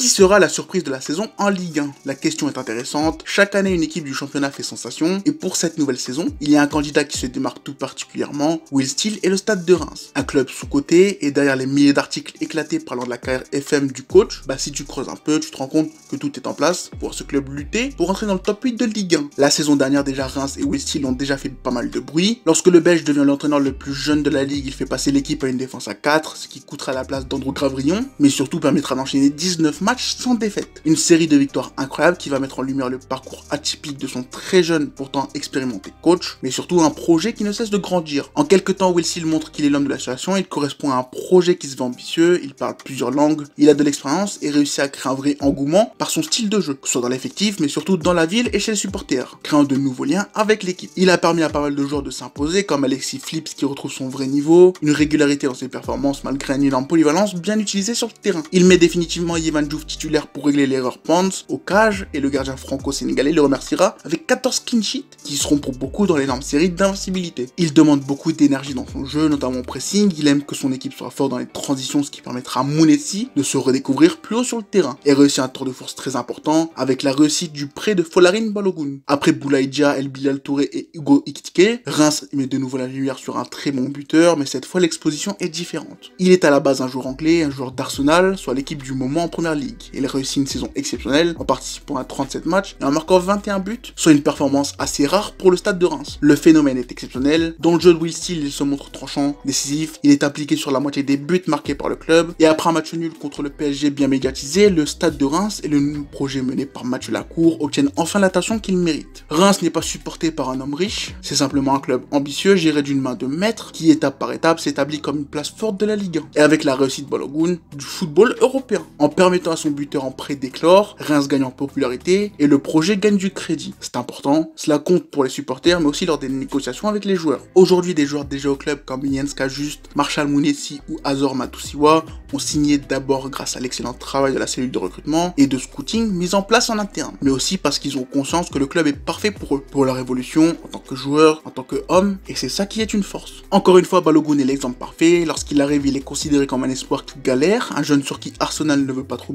Qui sera la surprise de la saison en Ligue 1 La question est intéressante, chaque année une équipe du championnat fait sensation, et pour cette nouvelle saison, il y a un candidat qui se démarque tout particulièrement, Will Steele et le Stade de Reims. Un club sous côté et derrière les milliers d'articles éclatés parlant de la carrière FM du coach, bah si tu creuses un peu, tu te rends compte que tout est en place pour ce club lutter pour entrer dans le top 8 de Ligue 1. La saison dernière déjà, Reims et Will Steele ont déjà fait pas mal de bruit. Lorsque le Belge devient l'entraîneur le plus jeune de la Ligue, il fait passer l'équipe à une défense à 4, ce qui coûtera la place d'Andrew Gravrillon, mais surtout permettra d'enchaîner 19 matchs sans défaite. Une série de victoires incroyables qui va mettre en lumière le parcours atypique de son très jeune, pourtant expérimenté coach, mais surtout un projet qui ne cesse de grandir. En quelques temps, Will Seal montre qu'il est l'homme de la situation, il correspond à un projet qui se veut ambitieux, il parle plusieurs langues, il a de l'expérience et réussit à créer un vrai engouement par son style de jeu, que ce soit dans l'effectif, mais surtout dans la ville et chez les supporters, créant de nouveaux liens avec l'équipe. Il a permis à pas mal de joueurs de s'imposer, comme Alexis Flips qui retrouve son vrai niveau, une régularité dans ses performances malgré une énorme polyvalence bien utilisée sur le terrain. Il met définitivement Yevan titulaire pour régler l'erreur Pants au cage et le gardien franco-sénégalais le remerciera avec 14 clean qui seront pour beaucoup dans l'énorme série d'invincibilité. Il demande beaucoup d'énergie dans son jeu, notamment au pressing, il aime que son équipe soit forte dans les transitions ce qui permettra à Mounetsi de se redécouvrir plus haut sur le terrain et réussir un tour de force très important avec la réussite du prêt de Folarin Balogun. Après Boulaïdja, El Bilal Touré et Hugo Iktike, Reims met de nouveau la lumière sur un très bon buteur mais cette fois l'exposition est différente. Il est à la base un joueur anglais, un joueur d'Arsenal, soit l'équipe du moment en première ligue. Il réussit une saison exceptionnelle en participant à 37 matchs et en marquant 21 buts, soit une performance assez rare pour le stade de Reims. Le phénomène est exceptionnel. Dans le jeu de Will Steele, il se montre tranchant, décisif, il est impliqué sur la moitié des buts marqués par le club. Et après un match nul contre le PSG bien médiatisé, le stade de Reims et le nouveau projet mené par Mathieu Lacour obtiennent enfin l'attention qu'ils méritent. Reims n'est pas supporté par un homme riche, c'est simplement un club ambitieux géré d'une main de maître qui étape par étape s'établit comme une place forte de la Ligue Et avec la réussite Balogun du football européen, en permettant à son buteur en prêt déclore, Reims gagne en popularité et le projet gagne du crédit. C'est important, cela compte pour les supporters mais aussi lors des négociations avec les joueurs. Aujourd'hui, des joueurs déjà au club comme Yenska Just, Marshall Mounetsi ou Azor Matusiwa ont signé d'abord grâce à l'excellent travail de la cellule de recrutement et de scouting mise en place en interne, mais aussi parce qu'ils ont conscience que le club est parfait pour eux, pour la révolution en tant que joueur, en tant que homme, et c'est ça qui est une force. Encore une fois, Balogun est l'exemple parfait. Lorsqu'il arrive, il est considéré comme un espoir qui galère, un jeune sur qui Arsenal ne veut pas trop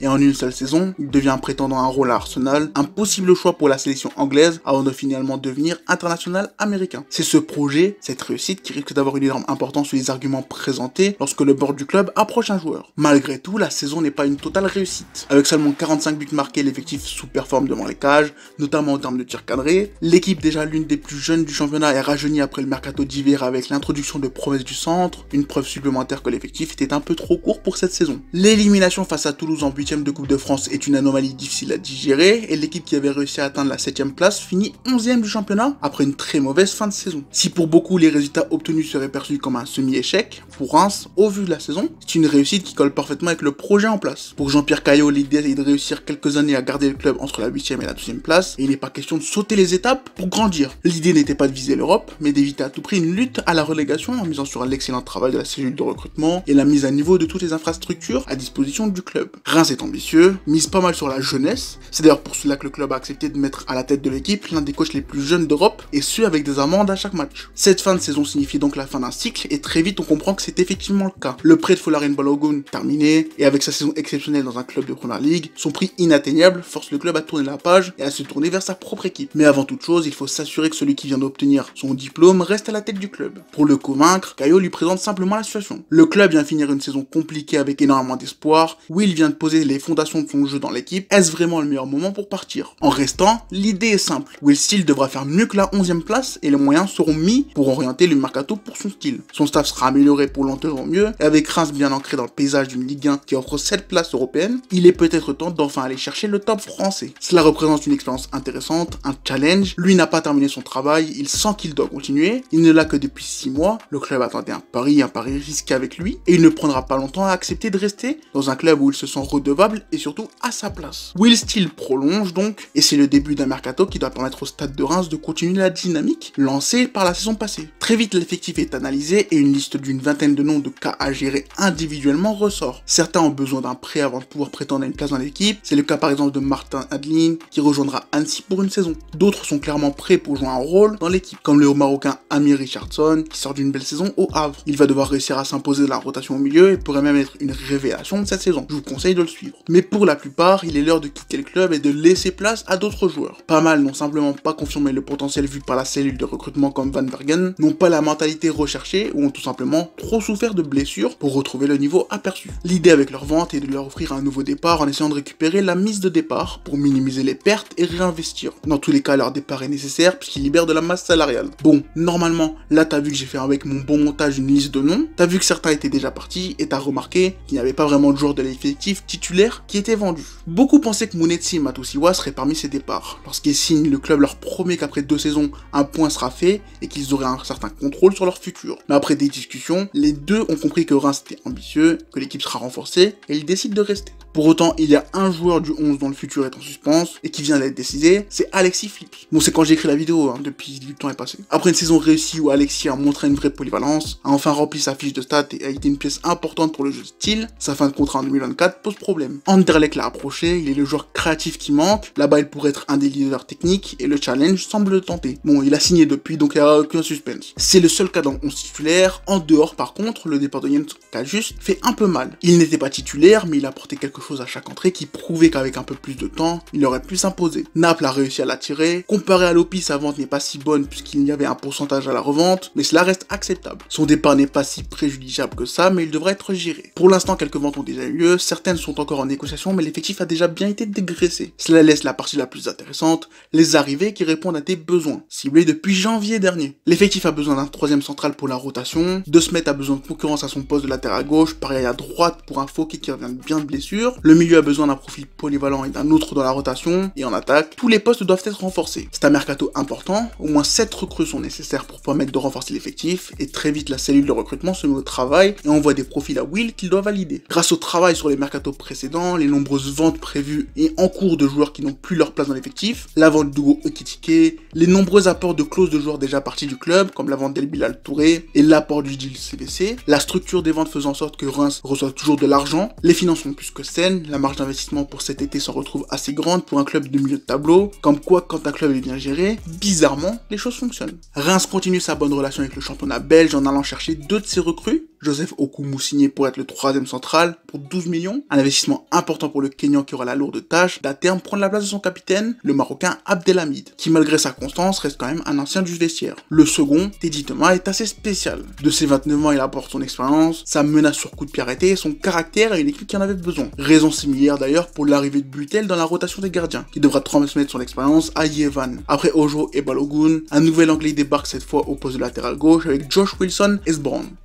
et en une seule saison, il devient prétendant à un rôle à Arsenal, un possible choix pour la sélection anglaise avant de finalement devenir international américain. C'est ce projet, cette réussite qui risque d'avoir une énorme importance sur les arguments présentés lorsque le board du club approche un joueur. Malgré tout, la saison n'est pas une totale réussite. Avec seulement 45 buts marqués, l'effectif sous-performe devant les cages, notamment en termes de tirs cadrés. L'équipe, déjà l'une des plus jeunes du championnat, est rajeunie après le mercato d'hiver avec l'introduction de promesses du centre, une preuve supplémentaire que l'effectif était un peu trop court pour cette saison. L'élimination face à tout en 8 de Coupe de France est une anomalie difficile à digérer et l'équipe qui avait réussi à atteindre la 7ème place finit 11ème du championnat après une très mauvaise fin de saison. Si pour beaucoup les résultats obtenus seraient perçus comme un semi-échec, pour Reims, au vu de la saison, c'est une réussite qui colle parfaitement avec le projet en place. Pour Jean-Pierre Caillot, l'idée est de réussir quelques années à garder le club entre la 8ème et la 12ème place et il n'est pas question de sauter les étapes pour grandir. L'idée n'était pas de viser l'Europe, mais d'éviter à tout prix une lutte à la relégation en misant sur l'excellent travail de la cellule de recrutement et la mise à niveau de toutes les infrastructures à disposition du club. Reims est ambitieux, mise pas mal sur la jeunesse. C'est d'ailleurs pour cela que le club a accepté de mettre à la tête de l'équipe l'un des coachs les plus jeunes d'Europe, et ce avec des amendes à chaque match. Cette fin de saison signifie donc la fin d'un cycle, et très vite on comprend que c'est effectivement le cas. Le prêt de Folarin Balogun terminé, et avec sa saison exceptionnelle dans un club de Première League, son prix inatteignable force le club à tourner la page et à se tourner vers sa propre équipe. Mais avant toute chose, il faut s'assurer que celui qui vient d'obtenir son diplôme reste à la tête du club. Pour le convaincre, Caillot lui présente simplement la situation. Le club vient finir une saison compliquée avec énormément d'espoir, où il vient de poser les fondations de son jeu dans l'équipe, est-ce vraiment le meilleur moment pour partir En restant, l'idée est simple. Will Steele devra faire mieux que la 11e place et les moyens seront mis pour orienter le mercato pour son style. Son staff sera amélioré pour l'entendre mieux et avec Reims bien ancré dans le paysage d'une Ligue 1 qui offre 7 places européennes, il est peut-être temps d'enfin aller chercher le top français. Cela représente une expérience intéressante, un challenge. Lui n'a pas terminé son travail, il sent qu'il doit continuer. Il ne l'a que depuis 6 mois. Le club attendait un pari, un pari risqué avec lui et il ne prendra pas longtemps à accepter de rester dans un club où il se sent redevable et surtout à sa place. Will Steele prolonge donc, et c'est le début d'un mercato qui doit permettre au stade de Reims de continuer la dynamique lancée par la saison passée. Très vite, l'effectif est analysé et une liste d'une vingtaine de noms de cas à gérer individuellement ressort. Certains ont besoin d'un prêt avant de pouvoir prétendre à une place dans l'équipe, c'est le cas par exemple de Martin Adeline qui rejoindra Annecy pour une saison. D'autres sont clairement prêts pour jouer un rôle dans l'équipe, comme le haut marocain Amir Richardson qui sort d'une belle saison au Havre. Il va devoir réussir à s'imposer dans la rotation au milieu et pourrait même être une révélation de cette saison. Je vous conseille de le suivre. Mais pour la plupart, il est l'heure de quitter le club et de laisser place à d'autres joueurs. Pas mal n'ont simplement pas confirmé le potentiel vu par la cellule de recrutement comme Van Bergen, n'ont pas la mentalité recherchée ou ont tout simplement trop souffert de blessures pour retrouver le niveau aperçu. L'idée avec leur vente est de leur offrir un nouveau départ en essayant de récupérer la mise de départ pour minimiser les pertes et réinvestir. Dans tous les cas, leur départ est nécessaire puisqu'il libère de la masse salariale. Bon, normalement, là t'as vu que j'ai fait avec mon bon montage une liste de noms, t'as vu que certains étaient déjà partis et t'as remarqué qu'il n'y avait pas vraiment de joueurs de l'effectif titulaire qui était vendu. Beaucoup pensaient que Munetsi Matosiwa serait parmi ses départs. Lorsqu'ils signent, le club leur promet qu'après deux saisons, un point sera fait et qu'ils auraient un certain contrôle sur leur futur. Mais après des discussions, les deux ont compris que Reims était ambitieux, que l'équipe sera renforcée et ils décident de rester. Pour autant, il y a un joueur du 11 dont le futur est en suspens et qui vient d'être décidé, c'est Alexis Flick. Bon, c'est quand j'ai écrit la vidéo, hein, depuis du temps est passé. Après une saison réussie où Alexis a montré une vraie polyvalence, a enfin rempli sa fiche de stats et a été une pièce importante pour le jeu de style, sa fin de contrat en 2024 problème. Anderlecht l'a approché, il est le joueur créatif qui manque, là-bas il pourrait être un des leaders techniques et le challenge semble le tenter. Bon, il a signé depuis donc il n'y a aucun suspense. C'est le seul cas dans 11 titulaire, en dehors par contre, le départ de Jens Kajus fait un peu mal. Il n'était pas titulaire mais il apportait quelque chose à chaque entrée qui prouvait qu'avec un peu plus de temps, il aurait pu s'imposer. Naples a réussi à l'attirer, comparé à Lopi sa vente n'est pas si bonne puisqu'il y avait un pourcentage à la revente, mais cela reste acceptable. Son départ n'est pas si préjudiciable que ça mais il devrait être géré. Pour l'instant quelques ventes ont déjà eu lieu, certaines sont encore en négociation, mais l'effectif a déjà bien été dégraissé. Cela laisse la partie la plus intéressante, les arrivées qui répondent à tes besoins, ciblés depuis janvier dernier. L'effectif a besoin d'un troisième central pour la rotation, de se mettre à besoin de concurrence à son poste de latéral à gauche, pareil à droite pour un faux qui revient bien de blessure, le milieu a besoin d'un profil polyvalent et d'un autre dans la rotation, et en attaque, tous les postes doivent être renforcés. C'est un mercato important, au moins 7 recrues sont nécessaires pour permettre de renforcer l'effectif, et très vite la cellule de recrutement se met au travail et envoie des profils à Will qu'il doit valider. Grâce au travail sur les mercato précédent, les nombreuses ventes prévues et en cours de joueurs qui n'ont plus leur place dans l'effectif, la vente d'Ugo Ekitike, les nombreux apports de clauses de joueurs déjà partis du club, comme la vente d'El Bilal Touré et l'apport du deal CBC, la structure des ventes faisant en sorte que Reims reçoive toujours de l'argent, les finances sont plus que saines, la marge d'investissement pour cet été s'en retrouve assez grande pour un club de milieu de tableau, comme quoi quand un club est bien géré, bizarrement, les choses fonctionnent. Reims continue sa bonne relation avec le championnat belge en allant chercher deux de ses recrues, Joseph Okumu signé pour être le troisième central pour 12 millions, un investissement important pour le Kenyan qui aura la lourde tâche d'à terme prendre la place de son capitaine, le Marocain Abdelhamid, qui malgré sa constance reste quand même un ancien du vestiaire. Le second, Teddy Thomas, est assez spécial. De ses 29 ans, il apporte son expérience, sa menace sur coup de pied arrêté, son caractère et une équipe qui en avait besoin. Raison similaire d'ailleurs pour l'arrivée de Butel dans la rotation des gardiens, qui devra transmettre son expérience à Yevan. Après Ojo et Balogun, un nouvel anglais débarque cette fois au poste de latéral gauche avec Josh Wilson et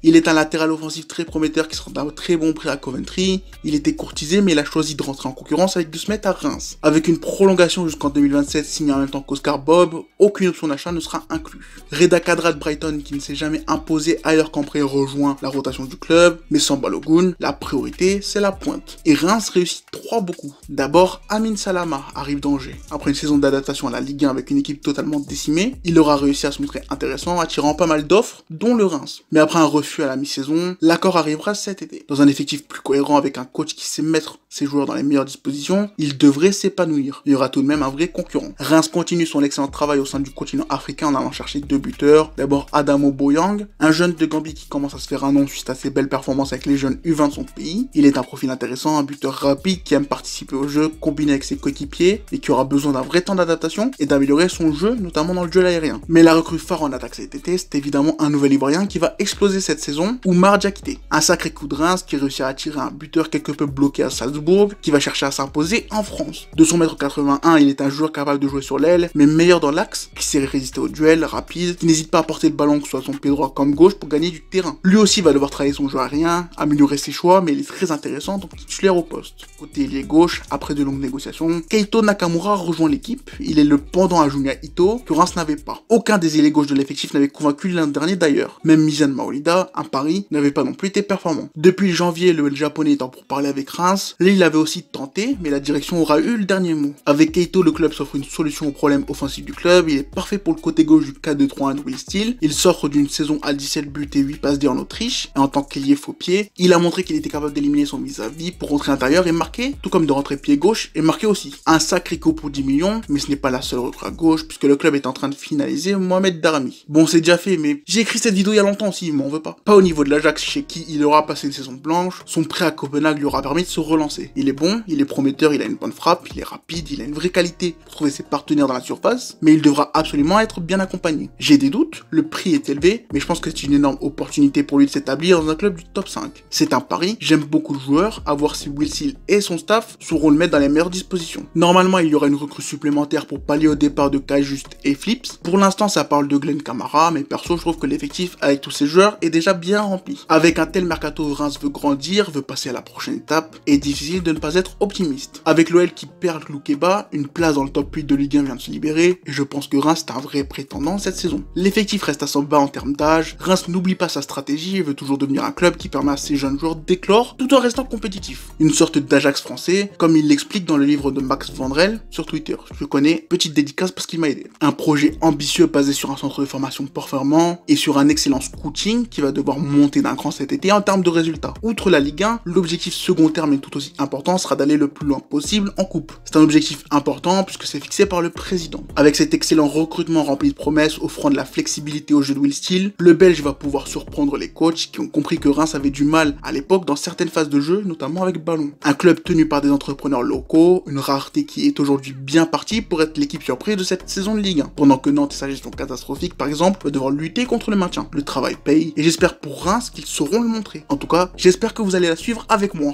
Il est un latéral Offensive offensif très prometteur qui sera d'un très bon prix à Coventry. Il était courtisé, mais il a choisi de rentrer en concurrence avec mètres à Reims. Avec une prolongation jusqu'en 2027 signée en même temps qu'Oscar Bob, aucune option d'achat ne sera inclue. Reda Kadra de Brighton, qui ne s'est jamais imposé ailleurs qu'en prêt, rejoint la rotation du club, mais sans Balogun, la priorité c'est la pointe. Et Reims réussit trois beaucoup. D'abord, Amin Salama arrive d'Angers. Après une saison d'adaptation à la Ligue 1 avec une équipe totalement décimée, il aura réussi à se montrer intéressant, attirant pas mal d'offres, dont le Reims. Mais après un refus à la mi-saison, l'accord arrivera cet été. Dans un effectif plus cohérent avec un coach qui sait mettre ses joueurs dans les meilleures dispositions, il devrait s'épanouir. Il y aura tout de même un vrai concurrent. Reims continue son excellent travail au sein du continent africain en allant chercher deux buteurs. D'abord Adamo Boyang, un jeune de Gambie qui commence à se faire un nom suite à ses belles performances avec les jeunes U20 de son pays. Il est un profil intéressant, un buteur rapide qui aime participer au jeu combiné avec ses coéquipiers et qui aura besoin d'un vrai temps d'adaptation et d'améliorer son jeu, notamment dans le duel aérien. Mais la recrue phare en attaque cet été, c'est évidemment un nouvel Ivoirien qui va exploser cette saison, ou Marja quitté. Un sacré coup de Reims qui réussit à attirer un buteur quelque peu bloqué à Salzbourg, qui va chercher à s'imposer en France. De son mètre 81, il est un joueur capable de jouer sur l'aile, mais meilleur dans l'axe, qui sait résister au duel, rapide, qui n'hésite pas à porter le ballon que ce soit son pied droit comme gauche pour gagner du terrain. Lui aussi va devoir travailler son jeu à rien améliorer ses choix, mais il est très intéressant donc titulaire au poste. Côté ailier gauche, après de longues négociations, Keito Nakamura rejoint l'équipe. Il est le pendant à Junya Ito que Reims n'avait pas. Aucun des ailiers gauche de l'effectif n'avait convaincu l'an dernier d'ailleurs. Même Mizan Maolida, un pari, n'avait pas non plus été performant. Depuis janvier, le japonais étant pour parler avec Reims, l'île avait aussi tenté, mais la direction aura eu le dernier mot. Avec Keito, le club s'offre une solution au problème offensif du club, il est parfait pour le côté gauche du 4-2-3-1 de Will Steel, il sort d'une saison à 17 buts et 8 passes D en Autriche, et en tant qu'ailier faux pied, il a montré qu'il était capable d'éliminer son vis-à-vis pour rentrer intérieur et marquer, tout comme de rentrer pied gauche et marquer aussi. Un sacré coup pour 10 millions, mais ce n'est pas la seule recrue à gauche, puisque le club est en train de finaliser Mohamed Darami. Bon, c'est déjà fait, mais j'ai écrit cette vidéo il y a longtemps aussi, mais on veut pas. Pas au niveau de la chez qui il aura passé une saison blanche, son prêt à Copenhague lui aura permis de se relancer. Il est bon, il est prometteur, il a une bonne frappe, il est rapide, il a une vraie qualité pour trouver ses partenaires dans la surface, mais il devra absolument être bien accompagné. J'ai des doutes, le prix est élevé, mais je pense que c'est une énorme opportunité pour lui de s'établir dans un club du top 5. C'est un pari, j'aime beaucoup le joueur, à voir si Will et son staff sauront le mettre dans les meilleures dispositions. Normalement, il y aura une recrue supplémentaire pour pallier au départ de Kai et Flips. Pour l'instant, ça parle de Glenn Camara, mais perso, je trouve que l'effectif avec tous ces joueurs est déjà bien rempli. Avec un tel mercato, Reims veut grandir, veut passer à la prochaine étape et difficile de ne pas être optimiste. Avec l'OL qui perd Loukeba, une place dans le top 8 de Ligue 1 vient de se libérer et je pense que Reims est un vrai prétendant cette saison. L'effectif reste à son bas en termes d'âge, Reims n'oublie pas sa stratégie et veut toujours devenir un club qui permet à ses jeunes joueurs d'éclore tout en restant compétitif. Une sorte d'Ajax français, comme il l'explique dans le livre de Max Vandrel sur Twitter. Je connais, petite dédicace parce qu'il m'a aidé. Un projet ambitieux basé sur un centre de formation performant et sur un excellent scouting qui va devoir monter d'un cran cet été en termes de résultats. Outre la Ligue 1, l'objectif secondaire mais tout aussi important sera d'aller le plus loin possible en coupe. C'est un objectif important puisque c'est fixé par le président. Avec cet excellent recrutement rempli de promesses offrant de la flexibilité au jeu de Will Steel le Belge va pouvoir surprendre les coachs qui ont compris que Reims avait du mal à l'époque dans certaines phases de jeu, notamment avec ballon. Un club tenu par des entrepreneurs locaux, une rareté qui est aujourd'hui bien partie pour être l'équipe surprise de cette saison de Ligue 1, pendant que Nantes et sa gestion catastrophique par exemple va devoir lutter contre le maintien. Le travail paye et j'espère pour Reims ils sauront le montrer. En tout cas, j'espère que vous allez la suivre avec moi.